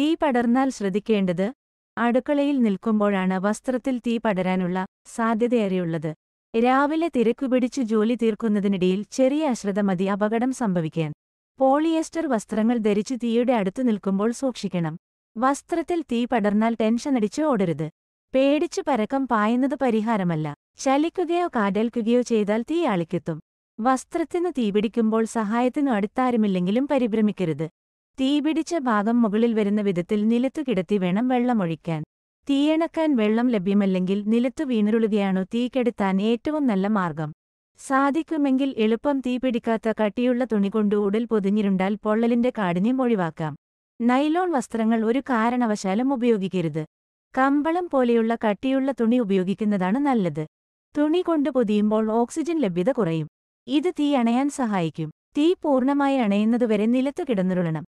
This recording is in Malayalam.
തീ പടർന്നാൽ ശ്രദ്ധിക്കേണ്ടത് അടുക്കളയിൽ നിൽക്കുമ്പോഴാണ് വസ്ത്രത്തിൽ തീ പടരാനുള്ള സാധ്യതയേറെയുള്ളത് രാവിലെ തിരക്കുപിടിച്ച് ജോലി തീർക്കുന്നതിനിടയിൽ ചെറിയ അശ്രദ്ധ മതി അപകടം സംഭവിക്കാൻ പോളിയെസ്റ്റർ വസ്ത്രങ്ങൾ ധരിച്ച് തീയുടെ അടുത്ത് നിൽക്കുമ്പോൾ സൂക്ഷിക്കണം വസ്ത്രത്തിൽ തീ പടർന്നാൽ ടെൻഷനടിച്ച് ഓടരുത് പേടിച്ചു പരക്കം പായുന്നത് പരിഹാരമല്ല ചലിക്കുകയോ കാടേൽക്കുകയോ ചെയ്താൽ തീ അളിക്കെത്തും വസ്ത്രത്തിനു തീപിടിക്കുമ്പോൾ സഹായത്തിനു അടുത്താരുമില്ലെങ്കിലും പരിഭ്രമിക്കരുത് തീപിടിച്ച ഭാഗം മുകളിൽ വരുന്ന വിധത്തിൽ നിലത്തു കിടത്തി വേണം വെള്ളമൊഴിക്കാൻ തീയണക്കാൻ വെള്ളം ലഭ്യമല്ലെങ്കിൽ നിലത്തു വീണുരുളുകയാണോ തീ കെടുത്താൻ ഏറ്റവും നല്ല മാർഗം സാധിക്കുമെങ്കിൽ എളുപ്പം തീ പിടിക്കാത്ത കട്ടിയുള്ള തുണികൊണ്ട് ഉടൽ പൊതിഞ്ഞിരുണ്ടാൽ പൊള്ളലിന്റെ കാഠിന്യം ഒഴിവാക്കാം നൈലോൺ വസ്ത്രങ്ങൾ ഒരു കാരണവശാലും ഉപയോഗിക്കരുത് കമ്പളം പോലെയുള്ള കട്ടിയുള്ള തുണി ഉപയോഗിക്കുന്നതാണ് നല്ലത് തുണി കൊണ്ട് പൊതിയുമ്പോൾ ഓക്സിജൻ ലഭ്യത കുറയും ഇത് തീ അണയാൻ സഹായിക്കും തീ പൂർണ്ണമായി അണയുന്നതുവരെ നിലത്തു കിടന്നുരുളണം